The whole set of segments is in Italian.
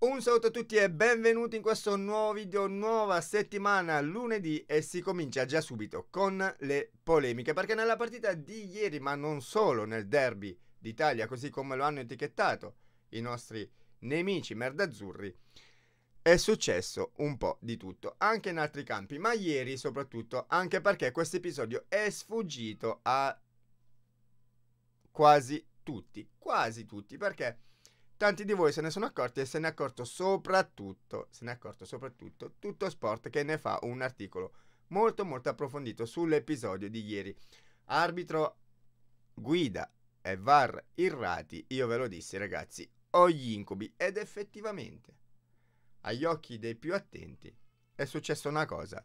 Un saluto a tutti e benvenuti in questo nuovo video, nuova settimana, lunedì e si comincia già subito con le polemiche perché nella partita di ieri ma non solo nel derby d'Italia così come lo hanno etichettato i nostri nemici merdazzurri è successo un po' di tutto anche in altri campi ma ieri soprattutto anche perché questo episodio è sfuggito a quasi tutti, quasi tutti perché Tanti di voi se ne sono accorti e se ne è accorto soprattutto, se ne è accorto soprattutto tutto sport che ne fa un articolo molto molto approfondito sull'episodio di ieri. Arbitro guida e VAR irrati, io ve lo dissi ragazzi, ho gli incubi ed effettivamente agli occhi dei più attenti è successa una cosa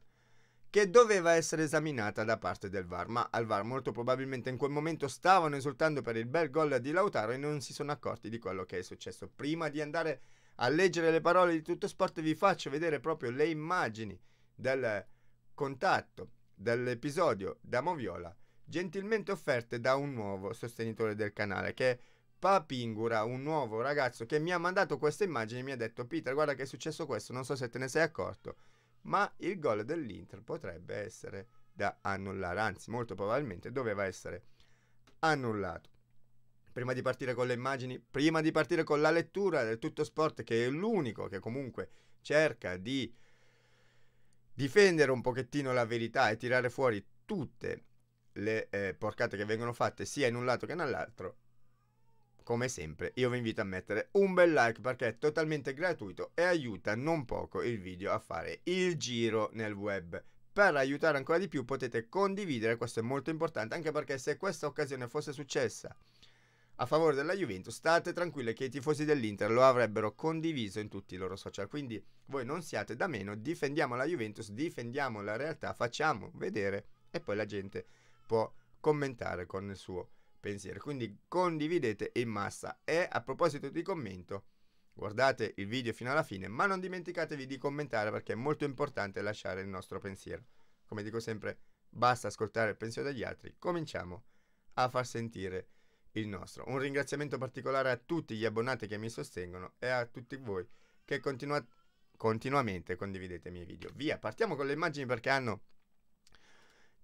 che doveva essere esaminata da parte del VAR, ma al VAR molto probabilmente in quel momento stavano esultando per il bel gol di Lautaro e non si sono accorti di quello che è successo. Prima di andare a leggere le parole di tutto sport vi faccio vedere proprio le immagini del contatto dell'episodio da Moviola, gentilmente offerte da un nuovo sostenitore del canale che è Papingura, un nuovo ragazzo che mi ha mandato queste immagini e mi ha detto Peter guarda che è successo questo, non so se te ne sei accorto ma il gol dell'Inter potrebbe essere da annullare, anzi molto probabilmente doveva essere annullato. Prima di partire con le immagini, prima di partire con la lettura del tutto sport che è l'unico che comunque cerca di difendere un pochettino la verità e tirare fuori tutte le eh, porcate che vengono fatte sia in un lato che nell'altro, come sempre io vi invito a mettere un bel like perché è totalmente gratuito e aiuta non poco il video a fare il giro nel web. Per aiutare ancora di più potete condividere, questo è molto importante, anche perché se questa occasione fosse successa a favore della Juventus, state tranquilli che i tifosi dell'Inter lo avrebbero condiviso in tutti i loro social. Quindi voi non siate da meno, difendiamo la Juventus, difendiamo la realtà, facciamo vedere e poi la gente può commentare con il suo video pensiero. Quindi condividete in massa. E a proposito di commento, guardate il video fino alla fine, ma non dimenticatevi di commentare perché è molto importante lasciare il nostro pensiero. Come dico sempre, basta ascoltare il pensiero degli altri, cominciamo a far sentire il nostro. Un ringraziamento particolare a tutti gli abbonati che mi sostengono e a tutti voi che continuate continuamente condividete i miei video. Via, partiamo con le immagini perché hanno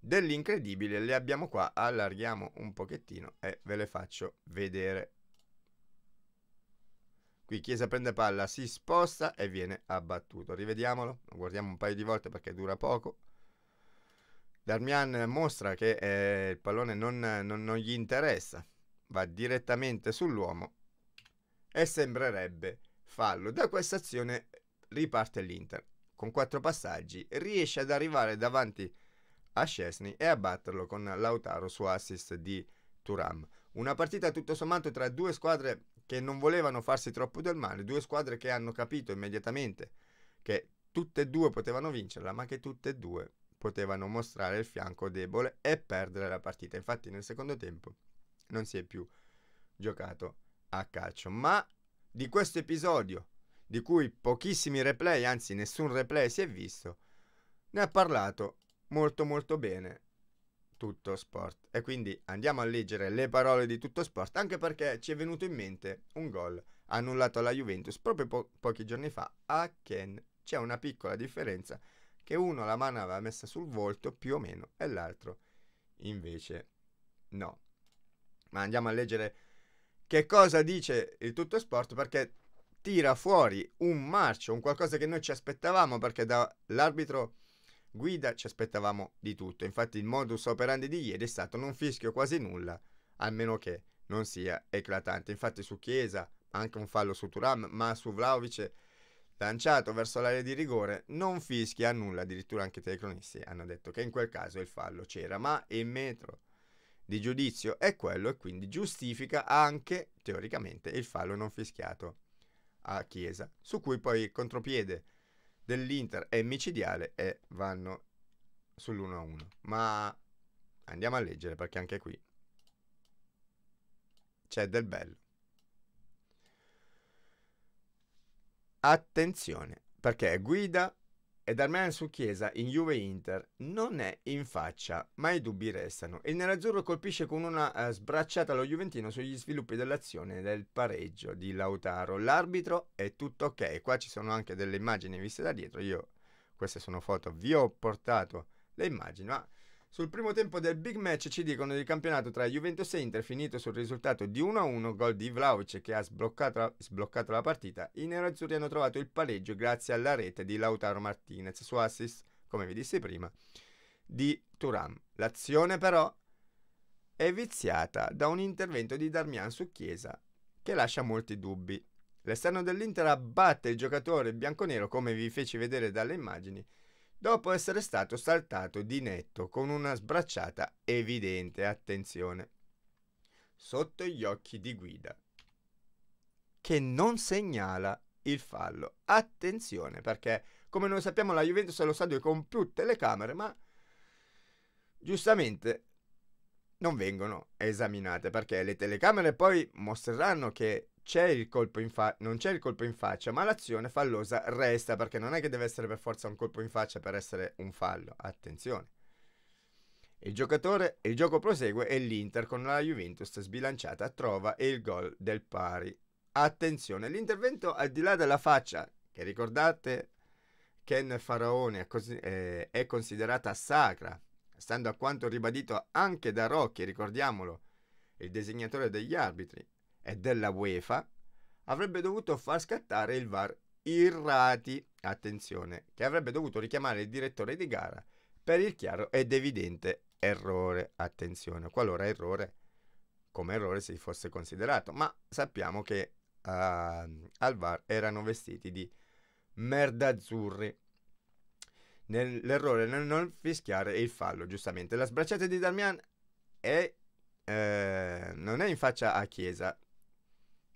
dell'incredibile le abbiamo qua, allarghiamo un pochettino e ve le faccio vedere. Qui Chiesa prende palla, si sposta e viene abbattuto. Rivediamolo, lo guardiamo un paio di volte perché dura poco. Darmian mostra che eh, il pallone non, non, non gli interessa, va direttamente sull'uomo e sembrerebbe fallo. Da questa azione riparte l'Inter. Con quattro passaggi riesce ad arrivare davanti a a Scesni e a batterlo con Lautaro su assist di Turam. Una partita tutto sommato tra due squadre che non volevano farsi troppo del male, due squadre che hanno capito immediatamente che tutte e due potevano vincerla, ma che tutte e due potevano mostrare il fianco debole e perdere la partita. Infatti nel secondo tempo non si è più giocato a calcio. Ma di questo episodio, di cui pochissimi replay, anzi nessun replay si è visto, ne ha parlato molto molto bene tutto sport. E quindi andiamo a leggere le parole di tutto sport, anche perché ci è venuto in mente un gol annullato alla Juventus proprio po- pochi giorni fa a Ken. C'è una piccola differenza che uno la mano aveva messa sul volto più o meno e l'altro invece no. Ma andiamo a leggere che cosa dice il tutto sport perché tira fuori un marcio, un qualcosa che noi ci aspettavamo perché dall'arbitro guida ci aspettavamo di tutto, infatti il modus operandi di ieri è stato non fischio quasi nulla, almeno che non sia eclatante. Infatti su Chiesa, anche un fallo su Turam, ma su Vlaovic lanciato verso l'area di rigore, non fischia nulla, addirittura anche i telecronisti hanno detto che in quel caso il fallo c'era, ma il metro di giudizio è quello e quindi giustifica anche teoricamente il fallo non fischiato a Chiesa, su cui poi il contropiede dell'Inter è micidiale e vanno sull'1-1. Ma andiamo a leggere perché anche qui c'è del bello. Attenzione, perché guida ed Armian su Chiesa in Juve Inter non è in faccia, ma i dubbi restano. Il nerazzurro colpisce con una eh, sbracciata lo Juventino sugli sviluppi dell'azione del pareggio di Lautaro. L'arbitro è tutto ok, qua ci sono anche delle immagini viste da dietro, io queste sono foto, vi ho portato le immagini, ma sul primo tempo del big match ci dicono del campionato tra Juventus e Inter finito sul risultato di 1-1, gol di Vlaovic che ha sbloccato la, sbloccato la partita. I nerazzurri hanno trovato il pareggio grazie alla rete di Lautaro Martinez su assist, come vi dissi prima, di Turam. L'azione però è viziata da un intervento di Darmian su Chiesa che lascia molti dubbi. L'esterno dell'Inter abbatte il giocatore bianconero come vi feci vedere dalle immagini dopo essere stato saltato di netto con una sbracciata evidente, attenzione, sotto gli occhi di guida, che non segnala il fallo. Attenzione perché, come noi sappiamo, la Juventus è lo stadio con più telecamere, ma giustamente non vengono esaminate perché le telecamere poi mostreranno che c'è il colpo in fa- non c'è il colpo in faccia, ma l'azione fallosa resta perché non è che deve essere per forza un colpo in faccia per essere un fallo. Attenzione. Il, il gioco prosegue e l'Inter con la Juventus sbilanciata trova il gol del pari. Attenzione, l'intervento al di là della faccia, che ricordate Ken Faraone è, cos- eh, è considerata sacra, stando a quanto ribadito anche da Rocchi, ricordiamolo, il disegnatore degli arbitri, e della UEFA, avrebbe dovuto far scattare il VAR Irrati, attenzione, che avrebbe dovuto richiamare il direttore di gara per il chiaro ed evidente errore, attenzione, qualora errore come errore si fosse considerato, ma sappiamo che uh, al VAR erano vestiti di merda azzurri. Nell'errore nel non fischiare il fallo, giustamente. La sbracciata di Damian è, eh, non è in faccia a Chiesa,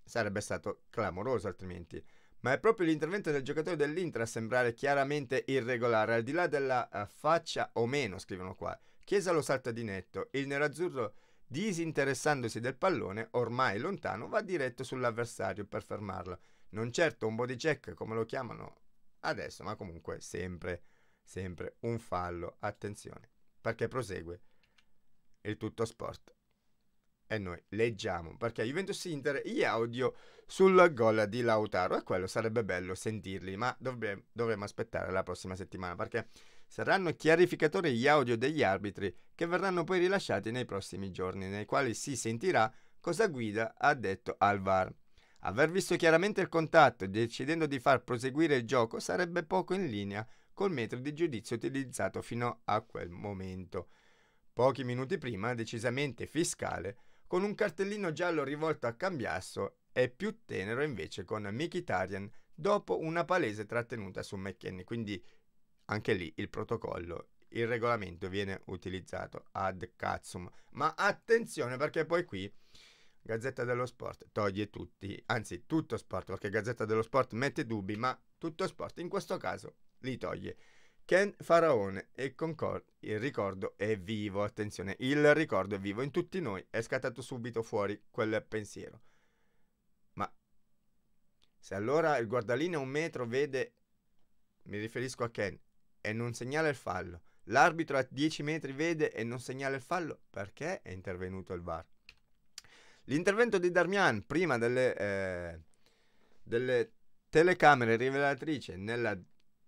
Sarebbe stato clamoroso altrimenti. Ma è proprio l'intervento del giocatore dell'Inter a sembrare chiaramente irregolare, al di là della uh, faccia o meno, scrivono qua. Chiesa lo salta di netto, il nerazzurro disinteressandosi del pallone, ormai lontano, va diretto sull'avversario per fermarlo. Non certo un body check come lo chiamano adesso, ma comunque sempre, sempre un fallo. Attenzione, perché prosegue il tutto sport e noi leggiamo perché Juventus Inter gli audio sul gol di Lautaro e quello sarebbe bello sentirli, ma dovre- dovremo aspettare la prossima settimana perché saranno chiarificatori gli audio degli arbitri che verranno poi rilasciati nei prossimi giorni, nei quali si sentirà cosa guida ha detto al VAR. Aver visto chiaramente il contatto decidendo di far proseguire il gioco sarebbe poco in linea col metro di giudizio utilizzato fino a quel momento. Pochi minuti prima, decisamente fiscale, con un cartellino giallo rivolto a Cambiasso e più tenero invece con Mikitarian dopo una palese trattenuta su McKenny. Quindi anche lì il protocollo, il regolamento viene utilizzato ad cazzum. Ma attenzione perché poi qui Gazzetta dello Sport toglie tutti, anzi tutto sport, perché Gazzetta dello Sport mette dubbi, ma tutto sport in questo caso li toglie. Ken Faraone e Concord, il ricordo è vivo, attenzione, il ricordo è vivo in tutti noi, è scattato subito fuori quel pensiero. Ma se allora il guardalino a un metro vede, mi riferisco a Ken, e non segnala il fallo, l'arbitro a 10 metri vede e non segnala il fallo, perché è intervenuto il VAR? L'intervento di Darmian prima delle, eh, delle telecamere rivelatrici nella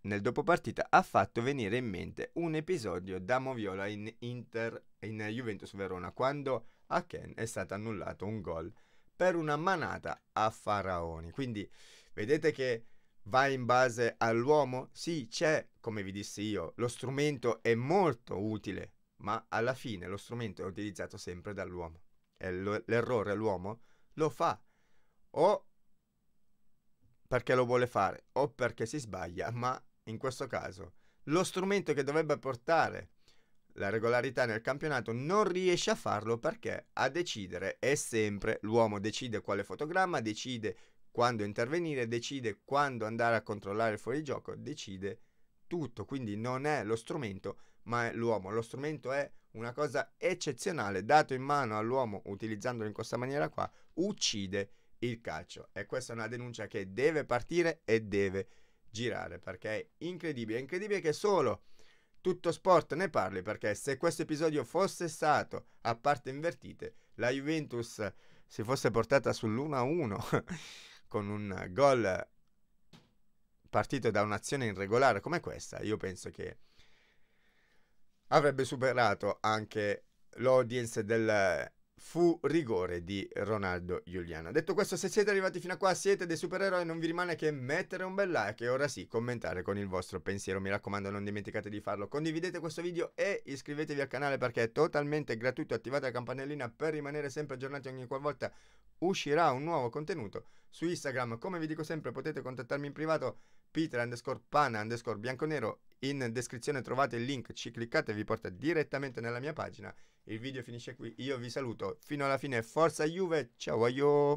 nel dopopartita ha fatto venire in mente un episodio da Moviola in, Inter, in Juventus Verona quando a Ken è stato annullato un gol per una manata a Faraoni. Quindi vedete che va in base all'uomo? Sì, c'è, come vi dissi io, lo strumento è molto utile, ma alla fine lo strumento è utilizzato sempre dall'uomo. E lo, l'errore l'uomo lo fa o perché lo vuole fare o perché si sbaglia, ma in questo caso, lo strumento che dovrebbe portare la regolarità nel campionato non riesce a farlo perché a decidere è sempre l'uomo, decide quale fotogramma, decide quando intervenire, decide quando andare a controllare il fuorigioco, decide tutto, quindi non è lo strumento ma è l'uomo, lo strumento è una cosa eccezionale, dato in mano all'uomo utilizzandolo in questa maniera qua, uccide il calcio e questa è una denuncia che deve partire e deve girare perché è incredibile. È incredibile che solo tutto sport ne parli perché se questo episodio fosse stato a parte invertite, la Juventus si fosse portata sull'1-1 con un gol partito da un'azione irregolare come questa, io penso che avrebbe superato anche l'audience del fu rigore di Ronaldo Giuliana. Detto questo, se siete arrivati fino a qua, siete dei supereroi, non vi rimane che mettere un bel like e ora sì, commentare con il vostro pensiero. Mi raccomando, non dimenticate di farlo. Condividete questo video e iscrivetevi al canale perché è totalmente gratuito. Attivate la campanellina per rimanere sempre aggiornati ogni qualvolta uscirà un nuovo contenuto su Instagram. Come vi dico sempre, potete contattarmi in privato peter underscore pana underscore bianconero. In descrizione trovate il link, ci cliccate e vi porta direttamente nella mia pagina il video finisce qui, io vi saluto fino alla fine, forza Juve, ciao aio!